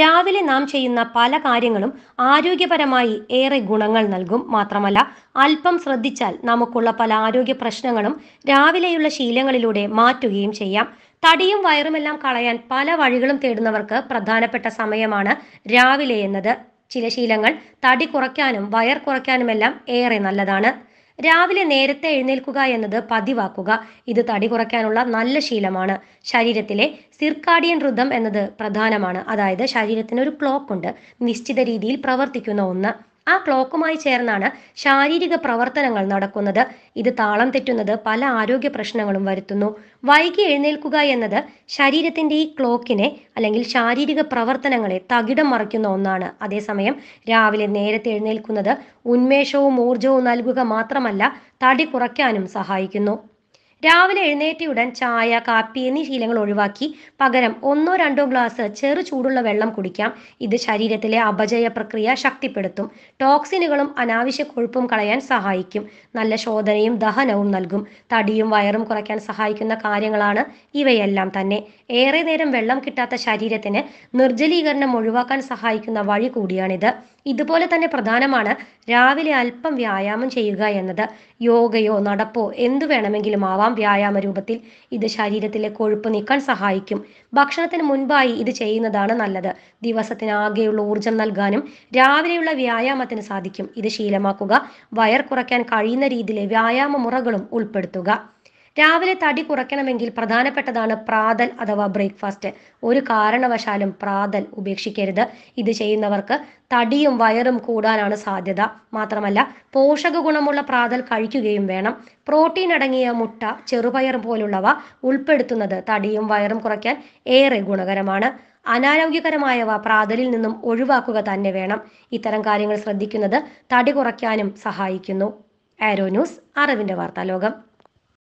രാവിലെ നാം ചെയ്യുന്ന പല കാര്യങ്ങളും ആരോഗ്യപരമായി ഏറെ ഗുണങ്ങൾ നൽകും മാത്രമല്ല അല്പം ശ്രദ്ധിച്ചാൽ നമുക്കുള്ള പല ആരോഗ്യ പ്രശ്നങ്ങളും രാവിലെയുള്ള ശീലങ്ങളിലൂടെ മാറ്റുകയും ചെയ്യാം തടിയും വയറുമെല്ലാം കളയാൻ പല വഴികളും തേടുന്നവർക്ക് പ്രധാനപ്പെട്ട സമയമാണ് രാവിലെ എന്നത് ചില ശീലങ്ങൾ തടി കുറയ്ക്കാനും വയർ കുറയ്ക്കാനുമെല്ലാം ഏറെ നല്ലതാണ് രാവിലെ നേരത്തെ എഴുന്നേൽക്കുക എന്നത് പതിവാക്കുക ഇത് തടി കുറയ്ക്കാനുള്ള നല്ല ശീലമാണ് ശരീരത്തിലെ സിർക്കാഡിയൻ ഋതം എന്നത് പ്രധാനമാണ് അതായത് ശരീരത്തിന് ഒരു ക്ലോക്ക് ഉണ്ട് നിശ്ചിത രീതിയിൽ പ്രവർത്തിക്കുന്ന ഒന്ന് ആ ക്ലോക്കുമായി ചേർന്നാണ് ശാരീരിക പ്രവർത്തനങ്ങൾ നടക്കുന്നത് ഇത് താളം തെറ്റുന്നത് പല ആരോഗ്യ പ്രശ്നങ്ങളും വരുത്തുന്നു വൈകി എഴുന്നേൽക്കുക എന്നത് ശരീരത്തിന്റെ ഈ ക്ലോക്കിനെ അല്ലെങ്കിൽ ശാരീരിക പ്രവർത്തനങ്ങളെ തകിടം മറിക്കുന്ന ഒന്നാണ് അതേസമയം രാവിലെ നേരത്തെ എഴുന്നേൽക്കുന്നത് ഉന്മേഷവും ഊർജവും നൽകുക മാത്രമല്ല തടി കുറയ്ക്കാനും സഹായിക്കുന്നു രാവിലെ എഴുന്നേറ്റയുടൻ ചായ കാപ്പി എന്നീ ശീലങ്ങൾ ഒഴിവാക്കി പകരം ഒന്നോ രണ്ടോ ഗ്ലാസ് ചെറു ചൂടുള്ള വെള്ളം കുടിക്കാം ഇത് ശരീരത്തിലെ അപചയ പ്രക്രിയ ശക്തിപ്പെടുത്തും ടോക്സിനുകളും അനാവശ്യ കൊഴുപ്പും കളയാൻ സഹായിക്കും നല്ല ശോധനയും ദഹനവും നൽകും തടിയും വയറും കുറയ്ക്കാൻ സഹായിക്കുന്ന കാര്യങ്ങളാണ് ഇവയെല്ലാം തന്നെ ഏറെ നേരം വെള്ളം കിട്ടാത്ത ശരീരത്തിന് നിർജ്ജലീകരണം ഒഴിവാക്കാൻ സഹായിക്കുന്ന വഴി കൂടിയാണിത് ഇതുപോലെ തന്നെ പ്രധാനമാണ് രാവിലെ അല്പം വ്യായാമം ചെയ്യുക എന്നത് യോഗയോ നടപ്പോ എന്തു വേണമെങ്കിലും ആവാം വ്യായാമ രൂപത്തിൽ ഇത് ശരീരത്തിലെ കൊഴുപ്പ് നീക്കാൻ സഹായിക്കും ഭക്ഷണത്തിന് മുൻപായി ഇത് ചെയ്യുന്നതാണ് നല്ലത് ദിവസത്തിന് ആകെയുള്ള ഊർജം നൽകാനും രാവിലെയുള്ള വ്യായാമത്തിന് സാധിക്കും ഇത് ശീലമാക്കുക വയർ കുറയ്ക്കാൻ കഴിയുന്ന രീതിയിലെ വ്യായാമ മുറകളും ഉൾപ്പെടുത്തുക രാവിലെ തടി കുറയ്ക്കണമെങ്കിൽ പ്രധാനപ്പെട്ടതാണ് പ്രാതൽ അഥവാ ബ്രേക്ക്ഫാസ്റ്റ് ഒരു കാരണവശാലും പ്രാതൽ ഉപേക്ഷിക്കരുത് ഇത് ചെയ്യുന്നവർക്ക് തടിയും വയറും കൂടാനാണ് സാധ്യത മാത്രമല്ല പോഷക ഗുണമുള്ള പ്രാതൽ കഴിക്കുകയും വേണം പ്രോട്ടീൻ അടങ്ങിയ മുട്ട ചെറുപയർ പോലുള്ളവ ഉൾപ്പെടുത്തുന്നത് തടിയും വയറും കുറയ്ക്കാൻ ഏറെ ഗുണകരമാണ് അനാരോഗ്യകരമായവ പ്രാതലിൽ നിന്നും ഒഴിവാക്കുക തന്നെ വേണം ഇത്തരം കാര്യങ്ങൾ ശ്രദ്ധിക്കുന്നത് തടി കുറയ്ക്കാനും സഹായിക്കുന്നു ആരോ ന്യൂസ് അറിവിന്റെ വാർത്താലോകം